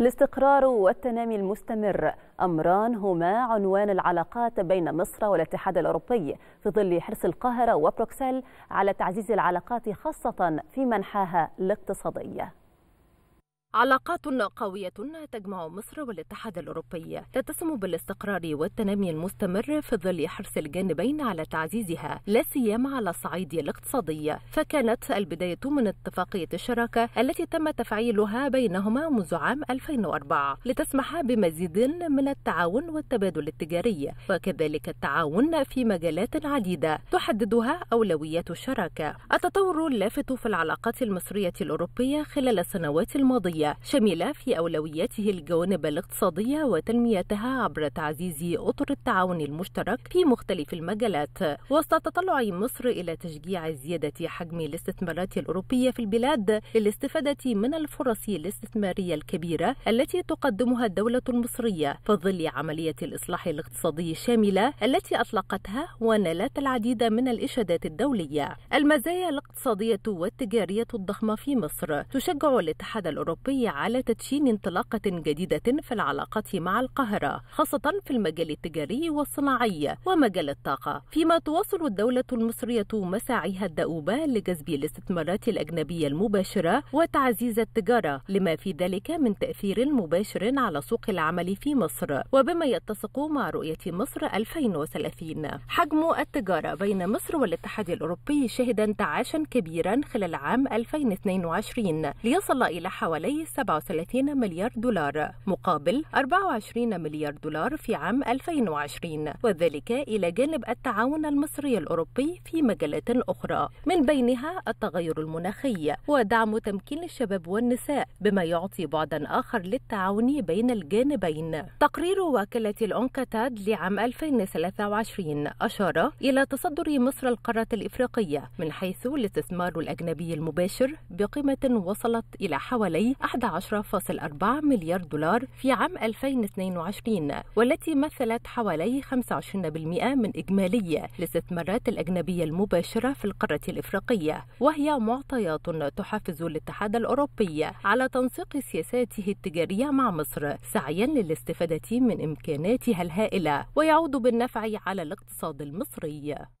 الاستقرار والتنامي المستمر أمران هما عنوان العلاقات بين مصر والاتحاد الأوروبي في ظل حرص القاهرة وبروكسل على تعزيز العلاقات خاصة في منحاها الاقتصادي علاقات قوية تجمع مصر والاتحاد الأوروبي تتسم بالاستقرار والتنمي المستمر في ظل حرص الجانبين على تعزيزها لا سيما على الصعيد الاقتصادي فكانت البداية من اتفاقية الشراكة التي تم تفعيلها بينهما منذ عام 2004 لتسمح بمزيد من التعاون والتبادل التجاري وكذلك التعاون في مجالات عديدة تحددها أولويات الشراكة التطور اللافت في العلاقات المصرية الأوروبية خلال السنوات الماضية الدولية شمل في أولوياته الجوانب الاقتصادية وتنميتها عبر تعزيز أطر التعاون المشترك في مختلف المجالات وسط تطلع مصر إلى تشجيع زيادة حجم الاستثمارات الأوروبية في البلاد للاستفادة من الفرص الاستثمارية الكبيرة التي تقدمها الدولة المصرية في ظل عملية الإصلاح الاقتصادي الشاملة التي أطلقتها ونالت العديد من الإشادات الدولية المزايا الاقتصادية والتجارية الضخمة في مصر تشجع الاتحاد الأوروبي الأوروبية على تدشين انطلاقة جديدة في العلاقات مع القاهرة خاصة في المجال التجاري والصناعي ومجال الطاقة فيما تواصل الدولة المصرية مساعيها الدؤوبة لجذب الاستثمارات الأجنبية المباشرة وتعزيز التجارة لما في ذلك من تأثير مباشر على سوق العمل في مصر وبما يتسق مع رؤية مصر 2030 حجم التجارة بين مصر والاتحاد الأوروبي شهد انتعاشا كبيرا خلال عام 2022 ليصل إلى حوالي 37 مليار دولار مقابل 24 مليار دولار في عام 2020 وذلك إلى جانب التعاون المصري الأوروبي في مجالات أخرى من بينها التغير المناخي ودعم تمكين الشباب والنساء بما يعطي بعدا آخر للتعاون بين الجانبين تقرير وكالة الأنكتاد لعام 2023 أشار إلى تصدر مصر القارة الإفريقية من حيث الاستثمار الأجنبي المباشر بقيمة وصلت إلى حوالي 11.4 مليار دولار في عام 2022 والتي مثلت حوالي 25% من إجمالي الاستثمارات الأجنبية المباشرة في القارة الإفريقية وهي معطيات تحفز الاتحاد الأوروبي على تنسيق سياساته التجارية مع مصر سعيا للاستفادة من إمكاناتها الهائلة ويعود بالنفع على الاقتصاد المصري